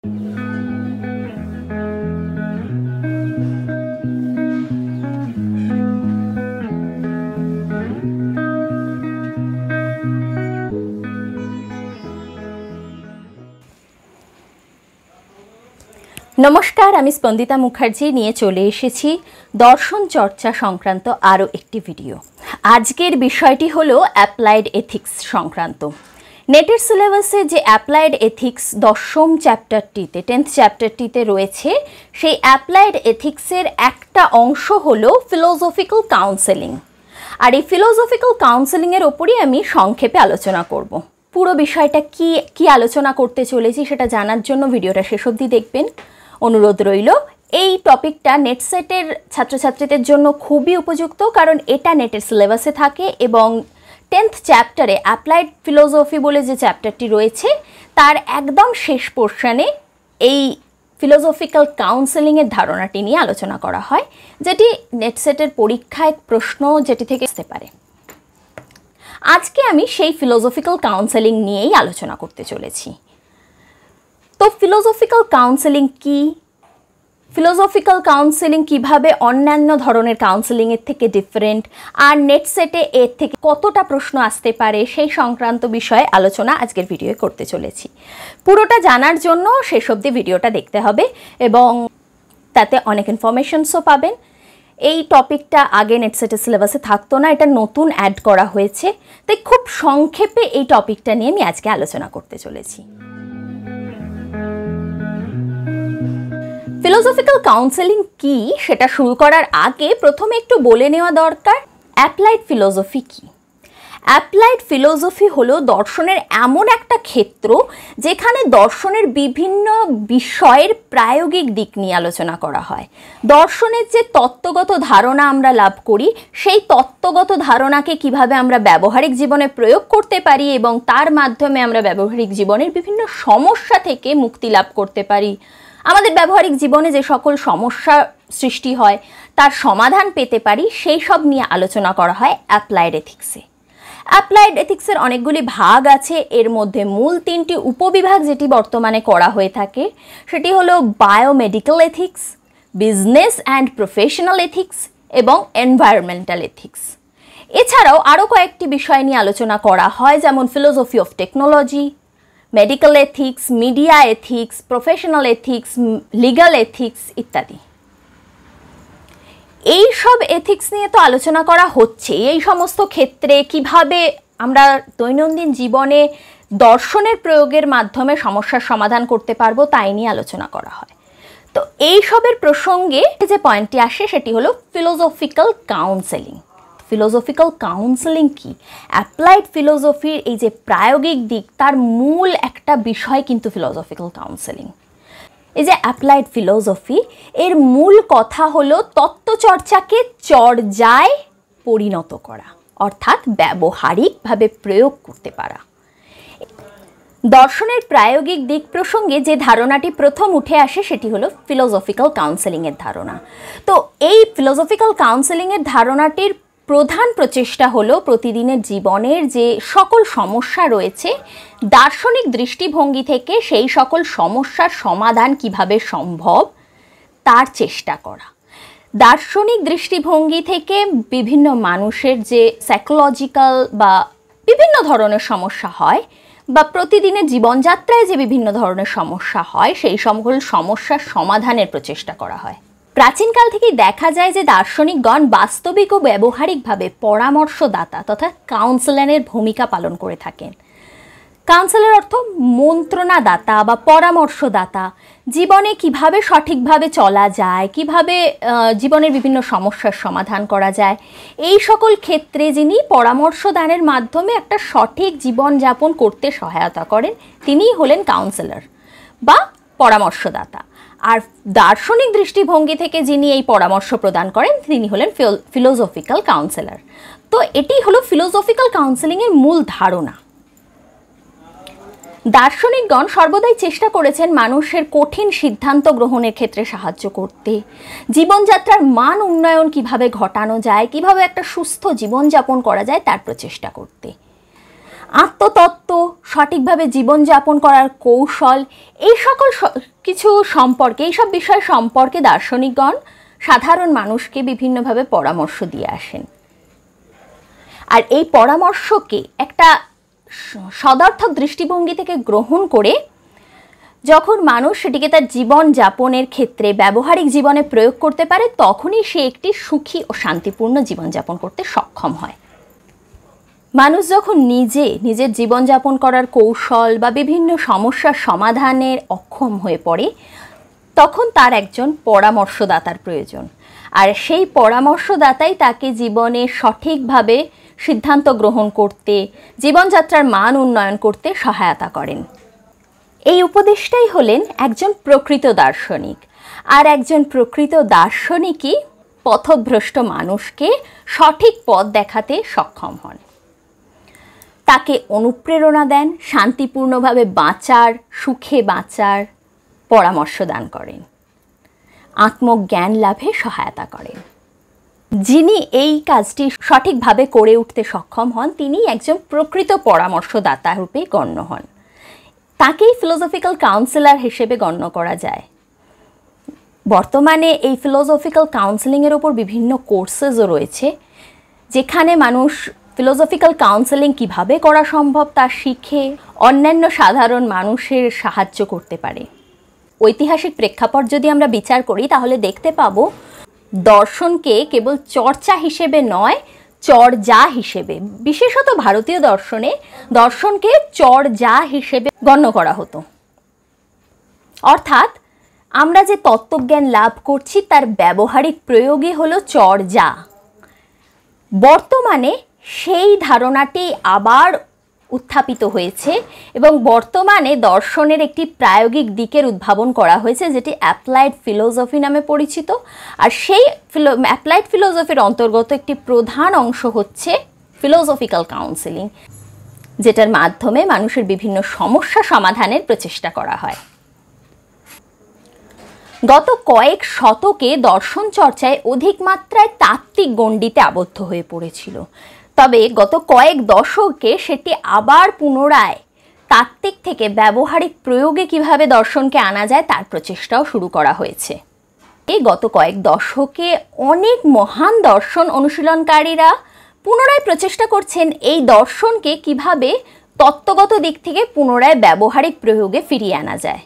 নমস্কার আমি স্পন্দিতা মুখার্জি নিয়ে চলে এসেছি দর্শন চর্চা সংক্রান্ত আরও একটি ভিডিও আজকের বিষয়টি হলো অ্যাপ্লাইড এথিক্স সংক্রান্ত নেটের সিলেবাসে যে অ্যাপ্লাইড এথিক্স দশম চ্যাপ্টারটিতে টেন্থ চ্যাপ্টারটিতে রয়েছে সেই অ্যাপ্লাইড এথিক্সের একটা অংশ হলো ফিলোজফিক্যাল কাউন্সেলিং আর এই ফিলোজফিক্যাল কাউন্সেলিংয়ের ওপরই আমি সংক্ষেপে আলোচনা করব। পুরো বিষয়টা কি কি আলোচনা করতে চলেছি সেটা জানার জন্য ভিডিওটা শেষ অবধি দেখবেন অনুরোধ রইল এই টপিকটা নেটসেটের ছাত্রছাত্রীদের জন্য খুবই উপযুক্ত কারণ এটা নেটের সিলেবাসে থাকে এবং টেন্থ চ্যাপ্টারে অ্যাপ্লাইড ফিলোজফি বলে যে চ্যাপ্টারটি রয়েছে তার একদম শেষ পোর্শানে এই ফিলোজফিক্যাল কাউন্সেলিংয়ের ধারণাটি নিয়ে আলোচনা করা হয় যেটি নেটসেটের এক প্রশ্ন যেটি থেকে আসতে পারে আজকে আমি সেই ফিলোজফিক্যাল কাউন্সেলিং নিয়েই আলোচনা করতে চলেছি তো ফিলোজফিক্যাল কাউন্সেলিং কী ফিলোসফিক্যাল কাউন্সেলিং কিভাবে অন্যান্য ধরনের কাউন্সেলিংয়ের থেকে ডিফারেন্ট আর নেট সেটে এর থেকে কতটা প্রশ্ন আসতে পারে সেই সংক্রান্ত বিষয়ে আলোচনা আজকের ভিডিও করতে চলেছি পুরোটা জানার জন্য শেষ অবধি ভিডিওটা দেখতে হবে এবং তাতে অনেক ইনফরমেশনসও পাবেন এই টপিকটা আগে নেটসেটের সিলেবাসে থাকতো না এটা নতুন অ্যাড করা হয়েছে তাই খুব সংক্ষেপে এই টপিকটা নিয়ে আমি আজকে আলোচনা করতে চলেছি ফিলোসফিক্যাল কাউন্সেলিং কি সেটা শুরু করার আগে প্রথমে একটু বলে নেওয়া দরকার অ্যাপ্লাইড ফিলোসফি কী অ্যাপ্লাইড ফিলোসফি হলো দর্শনের এমন একটা ক্ষেত্র যেখানে দর্শনের বিভিন্ন বিষয়ের প্রায়োগিক দিক নিয়ে আলোচনা করা হয় দর্শনের যে তত্ত্বগত ধারণা আমরা লাভ করি সেই তত্ত্বগত ধারণাকে কিভাবে আমরা ব্যবহারিক জীবনে প্রয়োগ করতে পারি এবং তার মাধ্যমে আমরা ব্যবহারিক জীবনের বিভিন্ন সমস্যা থেকে মুক্তি লাভ করতে পারি আমাদের ব্যবহারিক জীবনে যে সকল সমস্যা সৃষ্টি হয় তার সমাধান পেতে পারি সেই সব নিয়ে আলোচনা করা হয় অ্যাপ্লাইড এথিক্সে অ্যাপ্লাইড এথিক্সের অনেকগুলি ভাগ আছে এর মধ্যে মূল তিনটি উপবিভাগ যেটি বর্তমানে করা হয়ে থাকে সেটি হলো biomedical ethics business and professional ethics এবং এনভায়রনমেন্টাল এথিক্স এছাড়াও আরও কয়েকটি বিষয় নিয়ে আলোচনা করা হয় যেমন philosophy of technology medical ethics media ethics professional ethics legal ethics ইত্যাদি এই সব এথিক্স নিয়ে তো আলোচনা করা হচ্ছে এই সমস্ত ক্ষেত্রে কিভাবে আমরা দৈনন্দিন জীবনে দর্শনের প্রয়োগের মাধ্যমে সমস্যার সমাধান করতে পারবো তাই নিয়ে আলোচনা করা হয় তো এইসবের প্রসঙ্গে যে পয়েন্টটি আসে সেটি হলো ফিলোজফিক্যাল কাউন্সেলিং ফিলোসফিক্যাল কাউন্সেলিং কি অ্যাপ্লাইড ফিলোসফির এই যে প্রায়োগিক দিক তার মূল একটা বিষয় কিন্তু ফিলোসফিক্যাল কাউন্সেলিং এই যে অ্যাপ্লাইড ফিলোসফি এর মূল কথা হলো তত্ত্বচর্চাকে চর্যায় পরিণত করা অর্থাৎ ব্যবহারিকভাবে প্রয়োগ করতে পারা দর্শনের প্রায়োগিক দিক প্রসঙ্গে যে ধারণাটি প্রথম উঠে আসে সেটি হলো ফিলোসফিক্যাল কাউন্সেলিংয়ের ধারণা তো এই ফিলোসফিক্যাল কাউন্সেলিংয়ের ধারণাটির প্রধান প্রচেষ্টা হলো প্রতিদিনের জীবনের যে সকল সমস্যা রয়েছে দার্শনিক দৃষ্টিভঙ্গি থেকে সেই সকল সমস্যার সমাধান কিভাবে সম্ভব তার চেষ্টা করা দার্শনিক দৃষ্টিভঙ্গি থেকে বিভিন্ন মানুষের যে সাইকোলজিক্যাল বা বিভিন্ন ধরনের সমস্যা হয় বা প্রতিদিনের জীবনযাত্রায় যে বিভিন্ন ধরনের সমস্যা হয় সেই সকল সমস্যার সমাধানের প্রচেষ্টা করা হয় প্রাচীনকাল থেকেই দেখা যায় যে দার্শনিকগণ বাস্তবিক ও ব্যবহারিকভাবে পরামর্শদাতা তথা কাউন্সিলারের ভূমিকা পালন করে থাকেন কাউন্সিলর অর্থ মন্ত্রণাদাতা বা পরামর্শদাতা জীবনে কিভাবে সঠিকভাবে চলা যায় কিভাবে জীবনের বিভিন্ন সমস্যার সমাধান করা যায় এই সকল ক্ষেত্রে যিনি পরামর্শদানের মাধ্যমে একটা সঠিক জীবনযাপন করতে সহায়তা করেন তিনিই হলেন কাউন্সিলর বা পরামর্শদাতা আর দার্শনিক দৃষ্টিভঙ্গি থেকে যিনি এই পরামর্শ প্রদান করেন তিনি হলেন ফিলোজফিক্যাল কাউন্সেলার তো এটি হলো ফিলোজফিক্যাল কাউন্সেলিংয়ের মূল ধারণা দার্শনিকগণ সর্বদাই চেষ্টা করেছেন মানুষের কঠিন সিদ্ধান্ত গ্রহণের ক্ষেত্রে সাহায্য করতে জীবনযাত্রার মান উন্নয়ন কিভাবে ঘটানো যায় কিভাবে একটা সুস্থ জীবনযাপন করা যায় তার প্রচেষ্টা করতে আত্মতত্ত্ব সঠিকভাবে জীবনযাপন করার কৌশল এই সকল কিছু সম্পর্কে এইসব বিষয় সম্পর্কে দার্শনিকগণ সাধারণ মানুষকে বিভিন্নভাবে পরামর্শ দিয়ে আসেন আর এই পরামর্শকে একটা সদর্থক দৃষ্টিভঙ্গি থেকে গ্রহণ করে যখন মানুষ সেটিকে তার জীবন যাপনের ক্ষেত্রে ব্যবহারিক জীবনে প্রয়োগ করতে পারে তখনই সে একটি সুখী ও শান্তিপূর্ণ জীবনযাপন করতে সক্ষম হয় মানুষ যখন নিজে নিজের জীবনযাপন করার কৌশল বা বিভিন্ন সমস্যার সমাধানের অক্ষম হয়ে পড়ে তখন তার একজন পরামর্শদাতার প্রয়োজন আর সেই পরামর্শদাতাই তাকে জীবনে সঠিকভাবে সিদ্ধান্ত গ্রহণ করতে জীবনযাত্রার মান উন্নয়ন করতে সহায়তা করেন এই উপদেষ্টাই হলেন একজন প্রকৃত দার্শনিক আর একজন প্রকৃত দার্শনিকই পথভ্রষ্ট মানুষকে সঠিক পথ দেখাতে সক্ষম হন তাকে অনুপ্রেরণা দেন শান্তিপূর্ণভাবে বাঁচার সুখে বাঁচার পরামর্শ দান করেন আত্মজ্ঞান লাভে সহায়তা করেন যিনি এই কাজটি সঠিকভাবে করে উঠতে সক্ষম হন তিনি একজন প্রকৃত পরামর্শদাতা রূপে গণ্য হন তাকেই ফিলোসফিক্যাল কাউন্সিলার হিসেবে গণ্য করা যায় বর্তমানে এই ফিলোসফিক্যাল কাউন্সেলিংয়ের ওপর বিভিন্ন কোর্সেসও রয়েছে যেখানে মানুষ ফিলোসফিক্যাল কাউন্সেলিং কিভাবে করা সম্ভব তা শিখে অন্যান্য সাধারণ মানুষের সাহায্য করতে পারে ঐতিহাসিক প্রেক্ষাপট যদি আমরা বিচার করি তাহলে দেখতে পাব দর্শনকে কেবল চর্চা হিসেবে নয় চর্যা হিসেবে বিশেষত ভারতীয় দর্শনে দর্শনকে চর্যা হিসেবে গণ্য করা হতো অর্থাৎ আমরা যে তত্ত্বজ্ঞান লাভ করছি তার ব্যবহারিক প্রয়োগই হলো চর্যা বর্তমানে সেই ধারণাটি আবার উত্থাপিত হয়েছে এবং বর্তমানে দর্শনের একটি প্রায়োগিক দিকের উদ্ভাবন করা হয়েছে যেটি অ্যাপ্লাইড ফিলোসফি নামে পরিচিত আর সেই ফিলো অ্যাপ্লাইড ফিলোসফির অন্তর্গত একটি প্রধান অংশ হচ্ছে ফিলোসফিক্যাল কাউন্সেলিং যেটার মাধ্যমে মানুষের বিভিন্ন সমস্যা সমাধানের প্রচেষ্টা করা হয় গত কয়েক শতকে দর্শন চর্চায় অধিক মাত্রায় তাত্ত্বিক গণ্ডিতে আবদ্ধ হয়ে পড়েছিল তবে গত কয়েক দশকে সেটি আবার পুনরায় তাত্ত্বিক থেকে ব্যবহারিক প্রয়োগে কিভাবে দর্শনকে আনা যায় তার প্রচেষ্টাও শুরু করা হয়েছে এই গত কয়েক দশকে অনেক মহান দর্শন অনুশীলনকারীরা পুনরায় প্রচেষ্টা করছেন এই দর্শনকে কিভাবে তত্ত্বগত দিক থেকে পুনরায় ব্যবহারিক প্রয়োগে ফিরিয়ে আনা যায়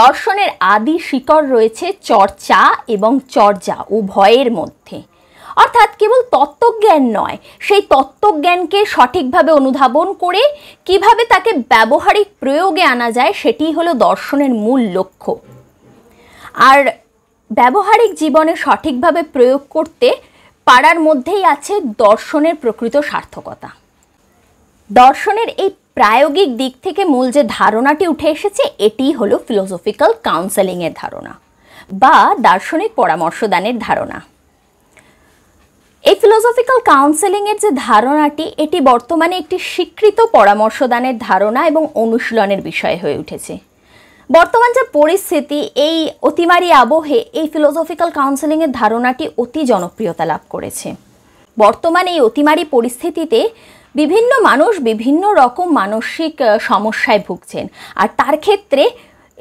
দর্শনের আদি শিকড় রয়েছে চর্চা এবং চর্যা উভয়ের মধ্যে অর্থাৎ কেবল তত্ত্বজ্ঞান নয় সেই তত্ত্বজ্ঞানকে সঠিকভাবে অনুধাবন করে কিভাবে তাকে ব্যবহারিক প্রয়োগে আনা যায় সেটি হলো দর্শনের মূল লক্ষ্য আর ব্যবহারিক জীবনে সঠিকভাবে প্রয়োগ করতে পারার মধ্যেই আছে দর্শনের প্রকৃত সার্থকতা দর্শনের এই প্রায়োগিক দিক থেকে মূল যে ধারণাটি উঠে এসেছে এটি হলো ফিলোসফিক্যাল কাউন্সেলিংয়ের ধারণা বা দার্শনিক পরামর্শদানের ধারণা এই ফিলোসফিক্যাল কাউন্সেলিংয়ের যে ধারণাটি এটি বর্তমানে একটি স্বীকৃত পরামর্শদানের ধারণা এবং অনুশীলনের বিষয় হয়ে উঠেছে বর্তমান যে পরিস্থিতি এই অতিমারি আবহে এই ফিলোসফিক্যাল কাউন্সেলিংয়ের ধারণাটি অতি জনপ্রিয়তা লাভ করেছে বর্তমানে এই অতিমারি পরিস্থিতিতে বিভিন্ন মানুষ বিভিন্ন রকম মানসিক সমস্যায় ভুগছেন আর তার ক্ষেত্রে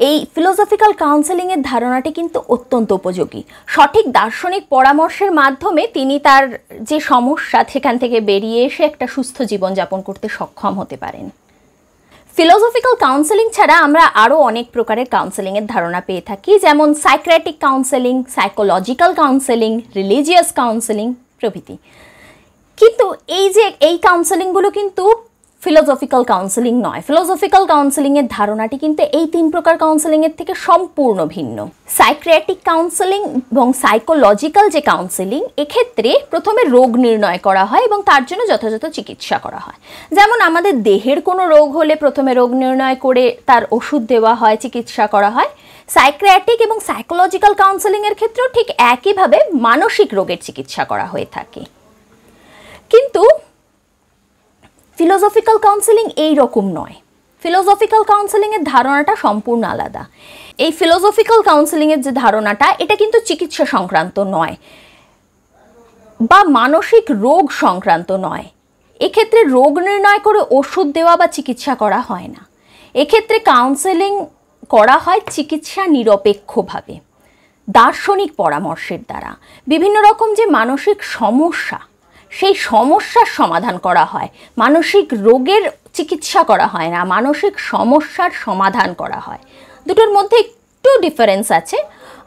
এই ফিলোসফিক্যাল কাউন্সেলিংয়ের ধারণাটি কিন্তু অত্যন্ত উপযোগী সঠিক দার্শনিক পরামর্শের মাধ্যমে তিনি তার যে সমস্যা সেখান থেকে বেরিয়ে এসে একটা সুস্থ জীবনযাপন করতে সক্ষম হতে পারেন ফিলোসফিক্যাল কাউন্সেলিং ছাড়া আমরা আরও অনেক প্রকারের কাউন্সেলিংয়ের ধারণা পেয়ে থাকি যেমন psychiatric counselling psychological counselling religious counselling প্রভৃতি কিন্তু এই যে এই কাউন্সেলিংগুলো কিন্তু ফিলোসফিক্যাল কাউন্সেলিং নয় ফিলোসফিক্যাল এর ধারণাটি কিন্তু এই তিন প্রকার এর থেকে সম্পূর্ণ ভিন্ন সাইক্রিয়াটিক কাউন্সেলিং এবং সাইকোলজিক্যাল যে কাউন্সেলিং এক্ষেত্রে প্রথমে রোগ নির্ণয় করা হয় এবং তার জন্য যথাযথ চিকিৎসা করা হয় যেমন আমাদের দেহের কোনো রোগ হলে প্রথমে রোগ নির্ণয় করে তার ওষুধ দেওয়া হয় চিকিৎসা করা হয় সাইক্রিয়াটিক এবং সাইকোলজিক্যাল কাউন্সেলিংয়ের ক্ষেত্রেও ঠিক একইভাবে মানসিক রোগের চিকিৎসা করা হয়ে থাকে কিন্তু ফিলোজফিক্যাল কাউন্সেলিং এই রকম নয় ফিলোসফিক্যাল কাউন্সেলিংয়ের ধারণাটা সম্পূর্ণ আলাদা এই ফিলোসফিক্যাল কাউন্সেলিংয়ের যে ধারণাটা এটা কিন্তু চিকিৎসা সংক্রান্ত নয় বা মানসিক রোগ সংক্রান্ত নয় এক্ষেত্রে রোগ নির্ণয় করে ওষুধ দেওয়া বা চিকিৎসা করা হয় না এক্ষেত্রে কাউন্সেলিং করা হয় চিকিৎসা নিরপেক্ষভাবে দার্শনিক পরামর্শের দ্বারা বিভিন্ন রকম যে মানসিক সমস্যা সেই সমস্যার সমাধান করা হয় মানসিক রোগের চিকিৎসা করা হয় না মানসিক সমস্যার সমাধান করা হয় দুটোর মধ্যে একটু ডিফারেন্স আছে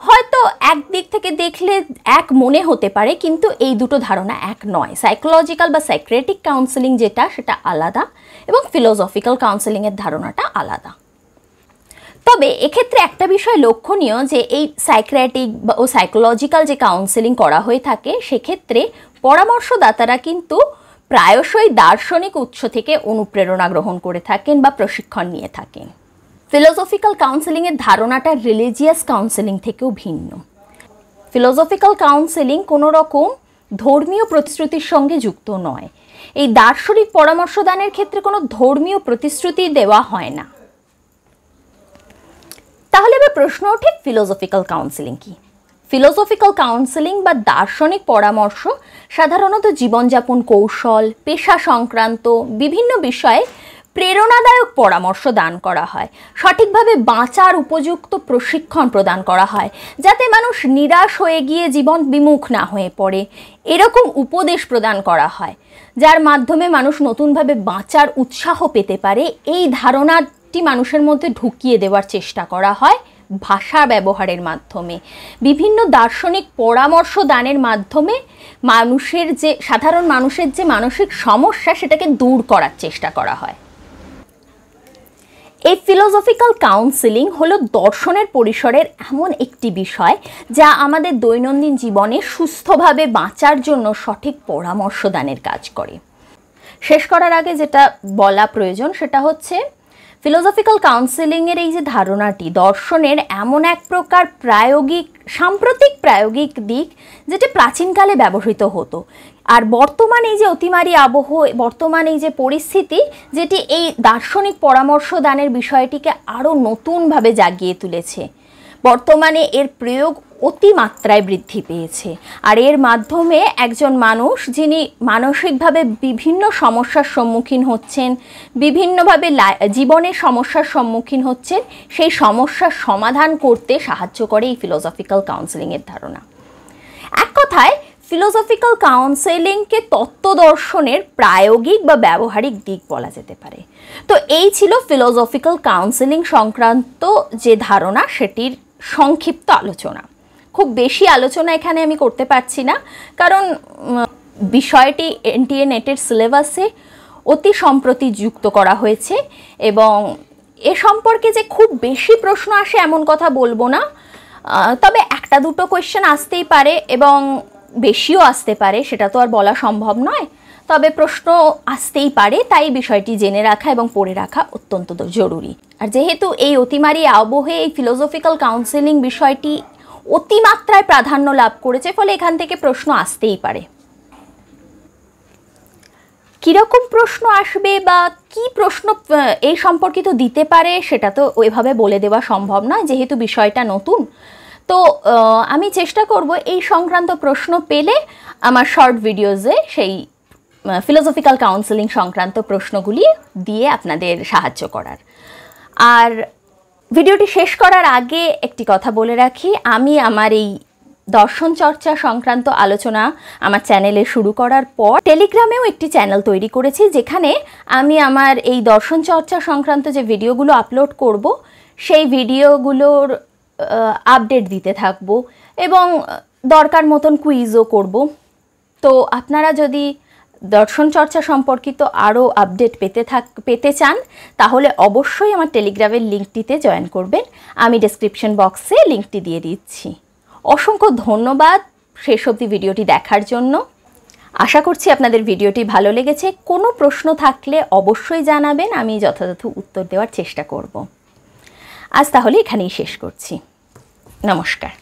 হয়তো এক দিক থেকে দেখলে এক মনে হতে পারে কিন্তু এই দুটো ধারণা এক নয় সাইকোলজিক্যাল বা সাইক্রেটিক কাউন্সেলিং যেটা সেটা আলাদা এবং ফিলোসফিক্যাল কাউন্সেলিংয়ের ধারণাটা আলাদা তবে এক্ষেত্রে একটা বিষয় লক্ষণীয় যে এই বা ও সাইকোলজিক্যাল যে কাউন্সেলিং করা হয়ে থাকে সেক্ষেত্রে পরামর্শদাতারা কিন্তু প্রায়শই দার্শনিক উৎস থেকে অনুপ্রেরণা গ্রহণ করে থাকেন বা প্রশিক্ষণ নিয়ে থাকেন ফিলোসফিক্যাল কাউন্সেলিংয়ের ধারণাটা রিলিজিয়াস কাউন্সেলিং থেকেও ভিন্ন ফিলোসফিক্যাল কাউন্সেলিং কোনো রকম ধর্মীয় প্রতিশ্রুতির সঙ্গে যুক্ত নয় এই দার্শনিক পরামর্শদানের ক্ষেত্রে কোনো ধর্মীয় প্রতিশ্রুতি দেওয়া হয় না তাহলে এবার প্রশ্ন ওঠে ফিলোসফিক্যাল কাউন্সেলিং কী ফিলোসফিক্যাল কাউন্সেলিং বা দার্শনিক পরামর্শ সাধারণত জীবনযাপন কৌশল পেশা সংক্রান্ত বিভিন্ন বিষয়ে প্রেরণাদায়ক পরামর্শ দান করা হয় সঠিকভাবে বাঁচার উপযুক্ত প্রশিক্ষণ প্রদান করা হয় যাতে মানুষ নিরাশ হয়ে গিয়ে জীবন বিমুখ না হয়ে পড়ে এরকম উপদেশ প্রদান করা হয় যার মাধ্যমে মানুষ নতুনভাবে বাঁচার উৎসাহ পেতে পারে এই ধারণাটি মানুষের মধ্যে ঢুকিয়ে দেওয়ার চেষ্টা করা হয় ভাষা ব্যবহারের মাধ্যমে বিভিন্ন দার্শনিক পরামর্শ দানের মাধ্যমে মানুষের যে সাধারণ মানুষের যে মানসিক সমস্যা সেটাকে দূর করার চেষ্টা করা হয় এই ফিলোসফিক্যাল কাউন্সিলিং হলো দর্শনের পরিসরের এমন একটি বিষয় যা আমাদের দৈনন্দিন জীবনে সুস্থভাবে বাঁচার জন্য সঠিক পরামর্শ দানের কাজ করে শেষ করার আগে যেটা বলা প্রয়োজন সেটা হচ্ছে ফিলোসফিক্যাল কাউন্সেলিংয়ের এই যে ধারণাটি দর্শনের এমন এক প্রকার প্রায়োগিক সাম্প্রতিক প্রায়োগিক দিক যেটা প্রাচীনকালে ব্যবহৃত হতো আর বর্তমান এই যে অতিমারী আবহ বর্তমান এই যে পরিস্থিতি যেটি এই দার্শনিক পরামর্শ দানের বিষয়টিকে আরও নতুনভাবে জাগিয়ে তুলেছে বর্তমানে এর প্রয়োগ অতিমাত্রায় বৃদ্ধি পেয়েছে আর এর মাধ্যমে একজন মানুষ যিনি মানসিকভাবে বিভিন্ন সমস্যার সম্মুখীন হচ্ছেন বিভিন্নভাবে জীবনের সমস্যার সম্মুখীন হচ্ছেন সেই সমস্যার সমাধান করতে সাহায্য করে এই ফিলোসফিক্যাল কাউন্সেলিংয়ের ধারণা এক কথায় ফিলোসফিক্যাল কাউন্সেলিংকে দর্শনের প্রায়োগিক বা ব্যবহারিক দিক বলা যেতে পারে তো এই ছিল ফিলোসফিক্যাল কাউন্সেলিং সংক্রান্ত যে ধারণা সেটির সংক্ষিপ্ত আলোচনা খুব বেশি আলোচনা এখানে আমি করতে পারছি না কারণ বিষয়টি এনটিএ নেটের সিলেবাসে অতি সম্প্রতি যুক্ত করা হয়েছে এবং এ সম্পর্কে যে খুব বেশি প্রশ্ন আসে এমন কথা বলবো না তবে একটা দুটো কোয়েশ্চেন আসতেই পারে এবং বেশিও আসতে পারে সেটা তো আর বলা সম্ভব নয় তবে প্রশ্ন আসতেই পারে তাই বিষয়টি জেনে রাখা এবং পড়ে রাখা অত্যন্ত জরুরি আর যেহেতু এই অতিমারি আবহে এই ফিলোসফিক্যাল কাউন্সেলিং বিষয়টি অতিমাত্রায় প্রাধান্য লাভ করেছে ফলে এখান থেকে প্রশ্ন আসতেই পারে কীরকম প্রশ্ন আসবে বা কি প্রশ্ন এই সম্পর্কিত দিতে পারে সেটা তো ওইভাবে বলে দেওয়া সম্ভব নয় যেহেতু বিষয়টা নতুন তো আমি চেষ্টা করব এই সংক্রান্ত প্রশ্ন পেলে আমার শর্ট ভিডিওজে সেই ফিলোসফিক্যাল কাউন্সেলিং সংক্রান্ত প্রশ্নগুলি দিয়ে আপনাদের সাহায্য করার আর ভিডিওটি শেষ করার আগে একটি কথা বলে রাখি আমি আমার এই দর্শন চর্চা সংক্রান্ত আলোচনা আমার চ্যানেলে শুরু করার পর টেলিগ্রামেও একটি চ্যানেল তৈরি করেছি যেখানে আমি আমার এই দর্শন চর্চা সংক্রান্ত যে ভিডিওগুলো আপলোড করব সেই ভিডিওগুলোর আপডেট দিতে থাকব এবং দরকার মতন কুইজও করব তো আপনারা যদি দর্শন চর্চা সম্পর্কিত আরও আপডেট পেতে থাক পেতে চান তাহলে অবশ্যই আমার টেলিগ্রামের লিঙ্কটিতে জয়েন করবেন আমি ডেসক্রিপশন বক্সে লিঙ্কটি দিয়ে দিচ্ছি অসংখ্য ধন্যবাদ শেষ অবধি ভিডিওটি দেখার জন্য আশা করছি আপনাদের ভিডিওটি ভালো লেগেছে কোনো প্রশ্ন থাকলে অবশ্যই জানাবেন আমি যথাযথ উত্তর দেওয়ার চেষ্টা করব আজ তাহলে এখানেই শেষ করছি নমস্কার